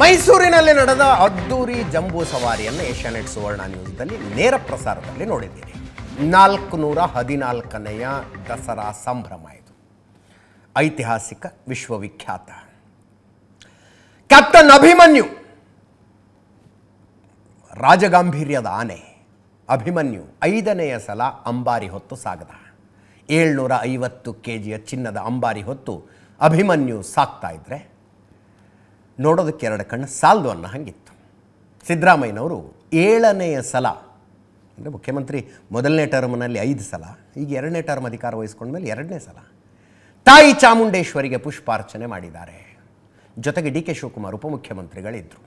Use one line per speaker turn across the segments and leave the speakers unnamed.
ಮೈಸೂರಿನಲ್ಲಿ ನಡೆದ ಅದ್ದೂರಿ ಜಂಬೂ ಸವಾರಿಯನ್ನು ಏಷ್ಯಾನೆಟ್ ಸುವರ್ಣ ನ್ಯೂಸ್ದಲ್ಲಿ ನೇರ ಪ್ರಸಾರದಲ್ಲಿ ನೋಡಿದ್ದೀರಿ ನಾಲ್ಕು ನೂರ ಹದಿನಾಲ್ಕನೆಯ ದಸರಾ ಸಂಭ್ರಮ ಇದು ಐತಿಹಾಸಿಕ ವಿಶ್ವವಿಖ್ಯಾತ ಕ್ಯಾಪ್ಟನ್ ಅಭಿಮನ್ಯು ರಾಜಗಾಂಭೀರ್ಯದ ಆನೆ ಅಭಿಮನ್ಯು ಐದನೆಯ ಸಲ ಅಂಬಾರಿ ಹೊತ್ತು ಸಾಗದ ಏಳ್ನೂರ ಐವತ್ತು ಕೆ ಚಿನ್ನದ ಅಂಬಾರಿ ಹೊತ್ತು ಅಭಿಮನ್ಯು ಸಾಕ್ತಾ ಇದ್ರೆ ನೋಡೋದಕ್ಕೆ ಎರಡು ಕಣ್ಣು ಸಾಲದು ಅನ್ನೋ ಹಾಗಿತ್ತು ಸಿದ್ದರಾಮಯ್ಯನವರು ಏಳನೆಯ ಸಲ ಅಂದರೆ ಮುಖ್ಯಮಂತ್ರಿ ಮೊದಲನೇ ಟರ್ಮ್ನಲ್ಲಿ ಐದು ಸಲ ಈಗ ಎರಡನೇ ಟರ್ಮ್ ಅಧಿಕಾರ ವಹಿಸ್ಕೊಂಡ್ಮೇಲೆ ಎರಡನೇ ಸಲ ತಾಯಿ ಚಾಮುಂಡೇಶ್ವರಿಗೆ ಪುಷ್ಪಾರ್ಚನೆ ಮಾಡಿದ್ದಾರೆ ಜೊತೆಗೆ ಡಿ ಕೆ ಶಿವಕುಮಾರ್ ಉಪಮುಖ್ಯಮಂತ್ರಿಗಳಿದ್ದರು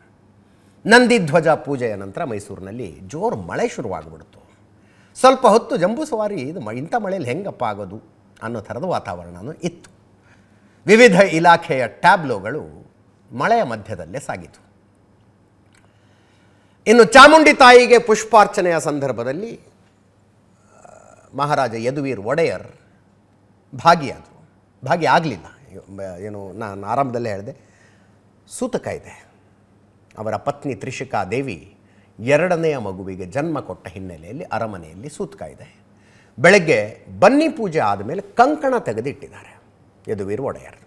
ನಂದಿಧ್ವಜ ಪೂಜೆಯ ನಂತರ ಮೈಸೂರಿನಲ್ಲಿ ಜೋರು ಮಳೆ ಶುರುವಾಗ್ಬಿಡ್ತು ಸ್ವಲ್ಪ ಹೊತ್ತು ಜಂಬೂ ಸವಾರಿ ಇದು ಇಂಥ ಮಳೆಯಲ್ಲಿ ಹೆಂಗಪ್ಪ ಆಗೋದು ಅನ್ನೋ ಥರದ ವಾತಾವರಣನೂ ಇತ್ತು ವಿವಿಧ ಇಲಾಖೆಯ ಟ್ಯಾಬ್ಲೋಗಳು ಮಳೆಯ ಮಧ್ಯದಲ್ಲೇ ಸಾಗಿತು ಇನ್ನು ಚಾಮುಂಡಿ ತಾಯಿಗೆ ಪುಷ್ಪಾರ್ಚನೆಯ ಸಂದರ್ಭದಲ್ಲಿ ಮಹಾರಾಜ ಯದುವೀರ್ ಒಡೆಯರ್ ಭಾಗಿಯಾದರು ಭಾಗಿಯಾಗಲಿಲ್ಲ ಏನು ನಾನು ಆರಂಭದಲ್ಲೇ ಹೇಳಿದೆ ಸೂತಕ ಇದೆ ಅವರ ಪತ್ನಿ ತ್ರಿಷಿಕಾ ದೇವಿ ಎರಡನೆಯ ಮಗುವಿಗೆ ಜನ್ಮ ಕೊಟ್ಟ ಹಿನ್ನೆಲೆಯಲ್ಲಿ ಅರಮನೆಯಲ್ಲಿ ಸೂತಕ ಇದೆ ಬೆಳಗ್ಗೆ ಬನ್ನಿ ಪೂಜೆ ಆದಮೇಲೆ ಕಂಕಣ ತೆಗೆದಿಟ್ಟಿದ್ದಾರೆ ಯದುವೀರ್ ಒಡೆಯರ್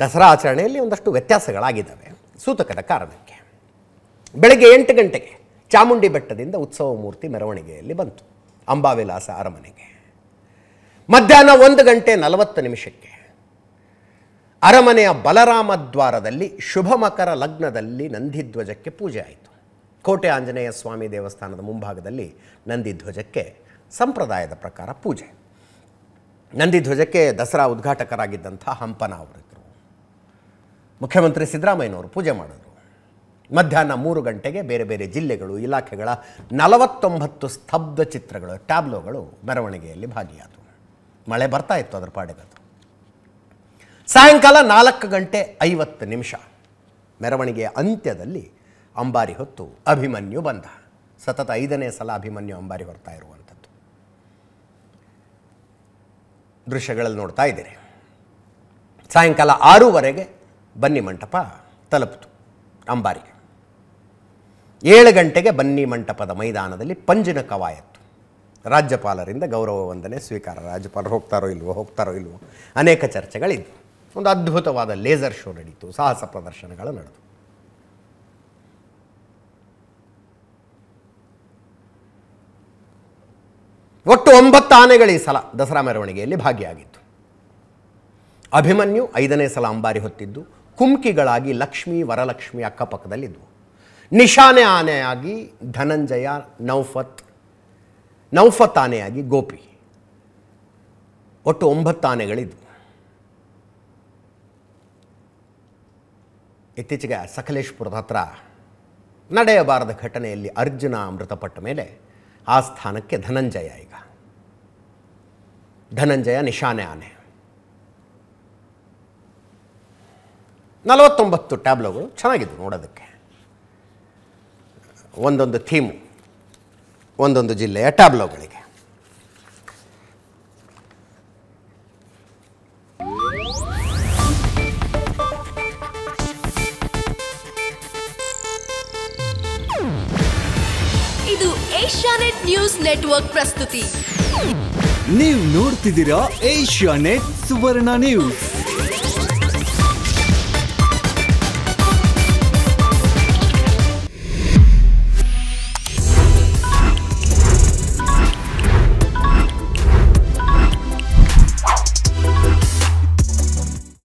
ದಸರಾ ಆಚರಣೆಯಲ್ಲಿ ಒಂದಷ್ಟು ವ್ಯತ್ಯಾಸಗಳಾಗಿದ್ದಾವೆ ಸೂತಕದ ಕಾರಣಕ್ಕೆ ಬೆಳಗ್ಗೆ ಎಂಟು ಗಂಟೆಗೆ ಚಾಮುಂಡಿ ಬೆಟ್ಟದಿಂದ ಉತ್ಸವ ಮೂರ್ತಿ ಮೆರವಣಿಗೆಯಲ್ಲಿ ಬಂತು ಅಂಬಾವಿಲಾಸ ಅರಮನೆಗೆ ಮಧ್ಯಾಹ್ನ ಒಂದು ಗಂಟೆ ನಲವತ್ತು ನಿಮಿಷಕ್ಕೆ ಅರಮನೆಯ ಬಲರಾಮ ದ್ವಾರದಲ್ಲಿ ಶುಭ ಲಗ್ನದಲ್ಲಿ ನಂದಿಧ್ವಜಕ್ಕೆ ಪೂಜೆ ಆಯಿತು ಕೋಟೆ ಆಂಜನೇಯ ಸ್ವಾಮಿ ದೇವಸ್ಥಾನದ ಮುಂಭಾಗದಲ್ಲಿ ನಂದಿಧ್ವಜಕ್ಕೆ ಸಂಪ್ರದಾಯದ ಪ್ರಕಾರ ಪೂಜೆ ನಂದಿಧ್ವಜಕ್ಕೆ ದಸರಾ ಉದ್ಘಾಟಕರಾಗಿದ್ದಂಥ ಹಂಪನ ಅವರು ಮುಖ್ಯಮಂತ್ರಿ ಸಿದ್ದರಾಮಯ್ಯನವರು ಪೂಜೆ ಮಾಡಿದರು ಮಧ್ಯಾಹ್ನ ಮೂರು ಗಂಟೆಗೆ ಬೇರೆ ಬೇರೆ ಜಿಲ್ಲೆಗಳು ಇಲಾಖೆಗಳ ನಲವತ್ತೊಂಬತ್ತು ಸ್ತಬ್ಧ ಚಿತ್ರಗಳು ಟ್ಯಾಬ್ಲೋಗಳು ಮೆರವಣಿಗೆಯಲ್ಲಿ ಭಾಗಿಯಾದವು ಮಳೆ ಬರ್ತಾ ಇತ್ತು ಅದರ ಪಾಡಿಗದು ಸಾಯಂಕಾಲ ನಾಲ್ಕು ಗಂಟೆ ಐವತ್ತು ನಿಮಿಷ ಮೆರವಣಿಗೆಯ ಅಂತ್ಯದಲ್ಲಿ ಅಂಬಾರಿ ಹೊತ್ತು ಅಭಿಮನ್ಯು ಬಂದ ಸತತ ಐದನೇ ಸಲ ಅಭಿಮನ್ಯು ಅಂಬಾರಿ ಬರ್ತಾ ಇರುವಂಥದ್ದು ದೃಶ್ಯಗಳಲ್ಲಿ ನೋಡ್ತಾ ಇದ್ದೀರಿ ಸಾಯಂಕಾಲ ಆರೂವರೆಗೆ ಬನ್ನಿ ಮಂಟಪ ತಲುಪಿತು ಅಂಬಾರಿಗೆ ಏಳು ಗಂಟೆಗೆ ಬನ್ನಿ ಮಂಟಪದ ಮೈದಾನದಲ್ಲಿ ಪಂಜಿನ ಕವಾಯತ್ತು ರಾಜ್ಯಪಾಲರಿಂದ ಗೌರವ ವಂದನೆ ಸ್ವೀಕಾರ ರಾಜ್ಯಪಾಲರು ಹೋಗ್ತಾರೋ ಇಲ್ವೋ ಹೋಗ್ತಾರೋ ಇಲ್ವೋ ಅನೇಕ ಚರ್ಚೆಗಳಿದ್ವು ಒಂದು ಅದ್ಭುತವಾದ ಲೇಸರ್ ಶೋ ನಡೀತು ಸಾಹಸ ಪ್ರದರ್ಶನಗಳು ನಡೆದು ಒಟ್ಟು ಒಂಬತ್ತು ಆನೆಗಳು ಈ ಸಲ ದಸರಾ ಮೆರವಣಿಗೆಯಲ್ಲಿ ಭಾಗಿಯಾಗಿತ್ತು ಅಭಿಮನ್ಯು ಐದನೇ ಸಲ ಅಂಬಾರಿ ಹೊತ್ತಿದ್ದು ಕುಮ್ಕಿಗಳಾಗಿ ಲಕ್ಷ್ಮಿ ವರಲಕ್ಷ್ಮಿ ಅಕ್ಕಪಕ್ಕದಲ್ಲಿದ್ದವು ನಿಶಾನೆ ಆನೆಯಾಗಿ ಧನಂಜಯ ನೌಫತ್ ನೌಫತ್ ಆನೆಯಾಗಿ ಗೋಪಿ ಒಟ್ಟು ಒಂಬತ್ತು ಆನೆಗಳಿದ್ವು ಇತ್ತೀಚೆಗೆ ಸಕಲೇಶ್ಪುರದ ಹತ್ರ ನಡೆಯಬಾರದ ಘಟನೆಯಲ್ಲಿ ಅರ್ಜುನ ಮೃತಪಟ್ಟ ಮೇಲೆ ಆ ಸ್ಥಾನಕ್ಕೆ ಧನಂಜಯ ಈಗ ಧನಂಜಯ ನಿಶಾನೆ ಆನೆ ನಲವತ್ತೊಂಬತ್ತು ಟ್ಯಾಬ್ಲೋಗಳು ಚೆನ್ನಾಗಿದ್ದವು ನೋಡೋದಕ್ಕೆ ಒಂದೊಂದು ಥೀಮು ಒಂದೊಂದು ಜಿಲ್ಲೆಯ ಟ್ಯಾಬ್ಲೋಗಳಿಗೆ ಇದು ಏಷ್ಯಾನೆಟ್ ನ್ಯೂಸ್ ನೆಟ್ವರ್ಕ್ ಪ್ರಸ್ತುತಿ ನೀವು ನೋಡ್ತಿದ್ದೀರಾ ನೆಟ್ ಸುವರ್ಣ ನ್ಯೂಸ್